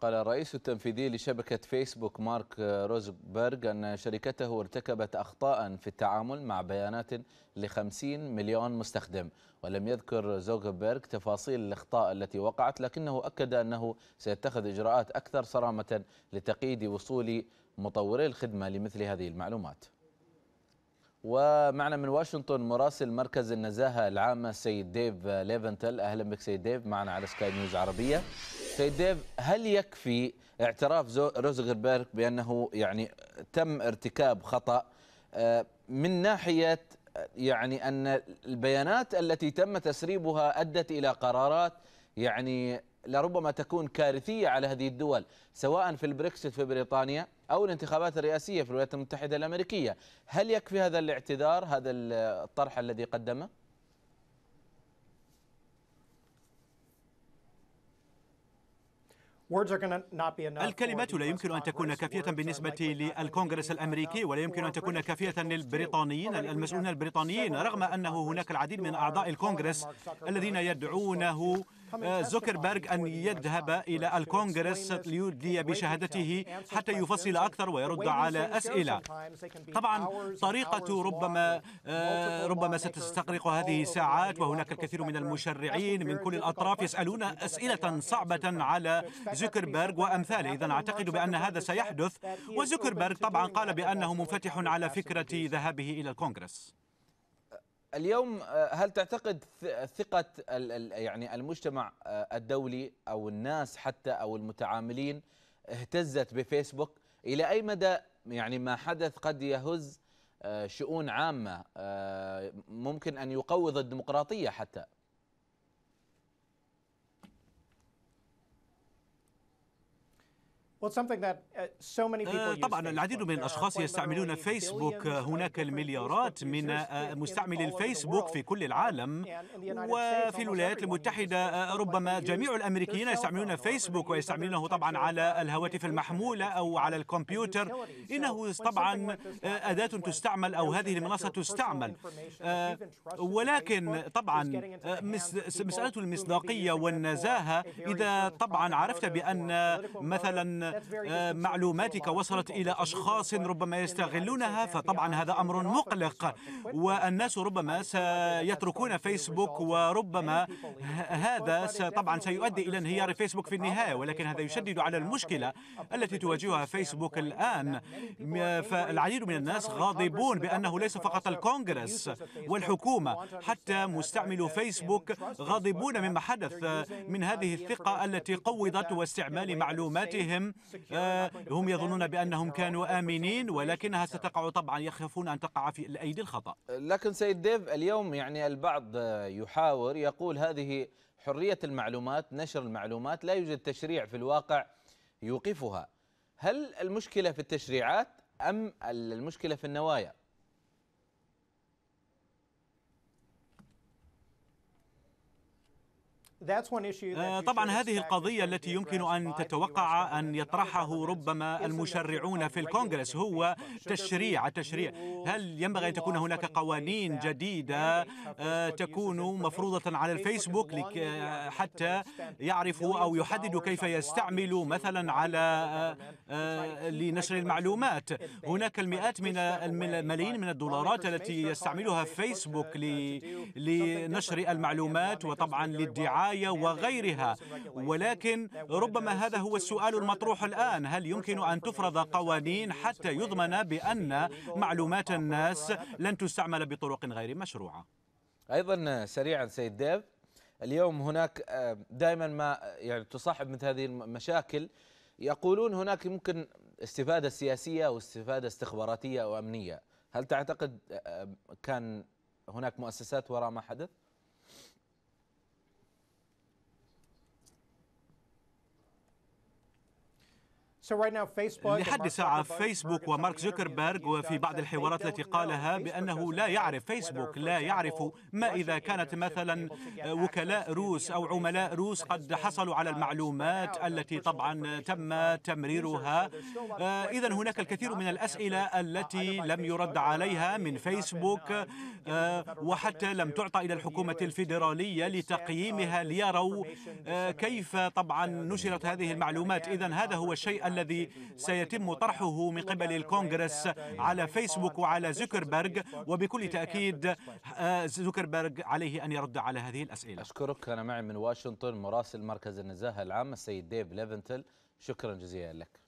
قال الرئيس التنفيذي لشبكة فيسبوك مارك روزبرغ أن شركته ارتكبت أخطاء في التعامل مع بيانات لخمسين مليون مستخدم ولم يذكر زوغبرغ تفاصيل الأخطاء التي وقعت لكنه أكد أنه سيتخذ إجراءات أكثر صرامة لتقييد وصول مطوري الخدمة لمثل هذه المعلومات ومعنا من واشنطن مراسل مركز النزاهة العامة السيد ديف ليفنتل أهلا بك سيد ديف معنا على سكاي نيوز عربية سيد ديف هل يكفي اعتراف روزغربيرغ بانه يعني تم ارتكاب خطا آه، من ناحيه يعني ان البيانات التي تم تسريبها ادت الى قرارات يعني لربما تكون كارثيه على هذه الدول سواء في البريكسيت في بريطانيا او الانتخابات الرئاسيه في الولايات المتحده الامريكيه، هل يكفي هذا الاعتذار هذا الطرح الذي قدمه؟ الكلمات لا يمكن أن تكون كافية بالنسبة للكونغرس الأمريكي ولا يمكن أن تكون كافية للبريطانيين المسؤولين البريطانيين رغم أنه هناك العديد من أعضاء الكونغرس الذين يدعونه آه، زوكربيرغ أن يذهب إلى الكونغرس ليودي بشهادته حتى يفصل أكثر ويرد على أسئلة طبعا طريقة ربما آه، ربما ستستغرق هذه الساعات وهناك الكثير من المشرعين من كل الأطراف يسألون أسئلة صعبة على زوكربيرغ وأمثاله إذا أعتقد بأن هذا سيحدث وزوكربيرغ طبعا قال بأنه منفتح على فكرة ذهابه إلى الكونغرس اليوم آه، هل تعتقد ثقة يعني المجتمع آه، الدولي أو الناس حتى أو المتعاملين اهتزت بفيسبوك إلى أي مدى يعني ما حدث قد يهز آه، شؤون عامة ممكن أن يقوض الديمقراطية حتى Uh, آه، طبعا العديد من الاشخاص يستعملون فيسبوك آه، هناك المليارات من آه، مستعملي الفيسبوك في كل العالم وفي الولايات المتحده ربما جميع الامريكيين يستعملون فيسبوك ويستعملونه طبعا على الهواتف المحموله او على الكمبيوتر انه طبعا اداه تستعمل او هذه المنصه تستعمل ولكن طبعا مساله المصداقيه والنزاهه اذا طبعا عرفت بان مثلا آه، معلوماتك وصلت إلى أشخاص ربما يستغلونها فطبعا هذا أمر مقلق والناس ربما سيتركون فيسبوك وربما هذا طبعا سيؤدي إلى انهيار فيسبوك في النهاية ولكن هذا يشدد على المشكلة التي تواجهها فيسبوك الآن فالعديد من الناس غاضبون بأنه ليس فقط الكونغرس والحكومة حتى مستعملو فيسبوك غاضبون مما حدث من هذه الثقة التي قوضت واستعمال معلوماتهم آه، هم يظنون بأنهم كانوا آمنين ولكنها ستقع طبعا يخافون أن تقع في الأيدي الخطأ لكن سيد ديف اليوم يعني البعض يحاور يقول هذه حرية المعلومات نشر المعلومات لا يوجد تشريع في الواقع يوقفها هل المشكلة في التشريعات أم المشكلة في النوايا آه، طبعا هذه القضية التي يمكن أن تتوقع أن يطرحه ربما المشرعون في الكونغرس هو تشريع التشريع هل ينبغي أن تكون هناك قوانين جديدة آه، تكون مفروضة على الفيسبوك حتى يعرفوا أو يحددوا كيف يستعملوا مثلا على آه، لنشر المعلومات هناك المئات من الملايين من الدولارات التي يستعملها فيسبوك uh, لنشر المعلومات وطبعا للدعاية الرعاية وغيرها ولكن ربما هذا هو السؤال المطروح الآن هل يمكن أن تفرض قوانين حتى يضمن بأن معلومات الناس لن تستعمل بطرق غير مشروعة أيضا سريعا سيد ديف اليوم هناك آه، دائما ما يعني تصاحب مثل هذه المشاكل يقولون هناك ممكن استفادة سياسية أو استفادة استخباراتية أو أمنية هل تعتقد آه، آه، كان هناك مؤسسات وراء ما حدث؟ لحد ساعة فيسبوك ومارك زوكربيرغ وفي بعض الحوارات التي قالها بأنه لا يعرف فيسبوك لا يعرف ما إذا كانت مثلا وكلاء روس أو عملاء روس قد حصلوا على المعلومات التي طبعا تم تمريرها آه، إذا هناك الكثير من الأسئلة التي لم يرد عليها من فيسبوك آه، وحتى لم تعطى إلى الحكومة الفيدرالية لتقييمها ليروا آه، كيف طبعا نشرت هذه المعلومات إذا هذا هو الشيء الذي سيتم طرحه من قبل الكونغرس على فيسبوك وعلى زوكربيرغ وبكل تأكيد آه، زوكربيرغ عليه أن يرد على هذه الأسئلة أشكرك أنا معي من واشنطن مراسل مركز النزاهة العام السيد ديف ليفنتل شكرا جزيلا لك